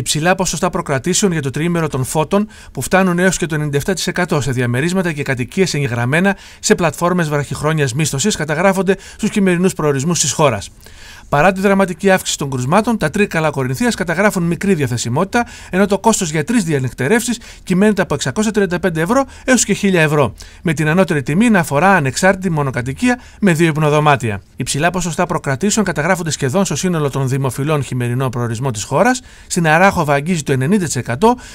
Υψηλά ποσοστά προκρατήσεων για το τριήμερο των φώτων που φτάνουν έως και το 97% σε διαμερίσματα και κατοικίες εγγεγραμμένα σε πλατφόρμες βραχυχρόνιας μίσθωσης καταγράφονται στους κειμερινούς προορισμούς της χώρας. Παρά τη δραματική αύξηση των κρουσμάτων, τα καλά Κορινθίας καταγράφουν μικρή διαθεσιμότητα, ενώ το κόστος για τρεις διανυκτερεύσεις κυμαίνεται από 635 ευρώ έως και 1000 ευρώ, με την ανώτερη τιμή να αφορά ανεξάρτητη μονοκατοικία με δύο υπνοδωμάτια. Υψηλά ποσοστά προκρατήσεων καταγράφονται σχεδόν στο σύνολο των δημοφιλών χειμερινών προορισμό της χώρας. Στην Αράχοβα αγγίζει το 90%,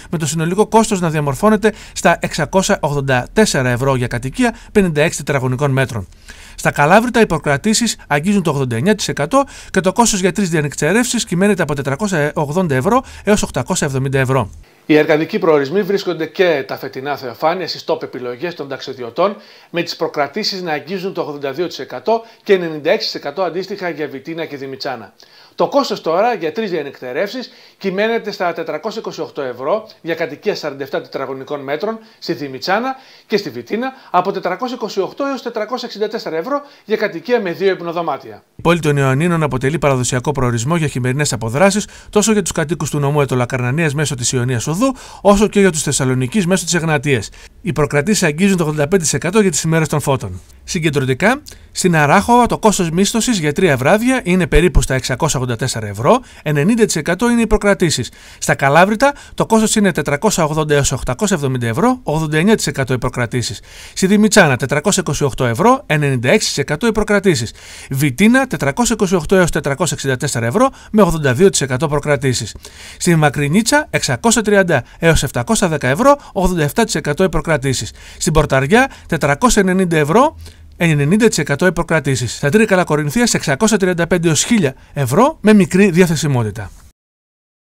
με το συνολικό κόστος να διαμορφώνεται στα 684 ευρώ για κατοικία 56 τετραγωνικών μέτρων. Στα καλάβρητα οι προκρατήσεις αγγίζουν το 89% και το κόστος για τρεις διανυξερεύσει κυμαίνεται από 480 ευρώ έως 870 ευρώ. Οι εργατικοί προορισμοί βρίσκονται και τα φετινά θεοφάνεια στις top επιλογές των ταξιδιωτών, με τις προκρατήσεις να αγγίζουν το 82% και 96% αντίστοιχα για Βιτίνα και Δημητσάνα. Το κόστος τώρα για τρεις διανεκτερεύσεις κυμαίνεται στα 428 ευρώ για κατοικία 47 τετραγωνικών μέτρων στη Δημητσάνα και στη Βιτίνα, από 428 έω 464 ευρώ για κατοικία με δύο υπνοδωμάτια. Η πόλη των Ιωαννίνων αποτελεί παραδοσιακό προορισμό για χειμερινές αποδράσεις τόσο για τους κατοίκους του νομού Ετωλακαρνανία μέσω της Ιωνίας όσο και για τους Θεσσαλονίκης μέσω της Εγνατίας. Οι προκρατήσεις αγγίζουν το 85% για τις ημέρες των φώτων. Συγκεντρωτικά, στην Αράχοβα το κόστος μίσθωσης για τρία βράδια είναι περίπου στα 684 ευρώ, 90% είναι οι προκρατήσεις. Στα Καλάβρητα το κόστος είναι 480 έως 870 ευρώ, 89% οι προκρατήσεις. Στη Δημητσάνα 428 ευρώ, 96% οι προκρατήσεις. Βιτίνα 428 έως 464 ευρώ με 82% προκρατήσεις. Στη Μακρινίτσα 630 έως 710 ευρώ, 87% οι προκρατήσεις. Στην Πορταριά 490 ευρώ, 90% υποκρατήσει. Στα τρίκαλα Κορινθίας 635 1000 ευρώ με μικρή διαθεσιμότητα.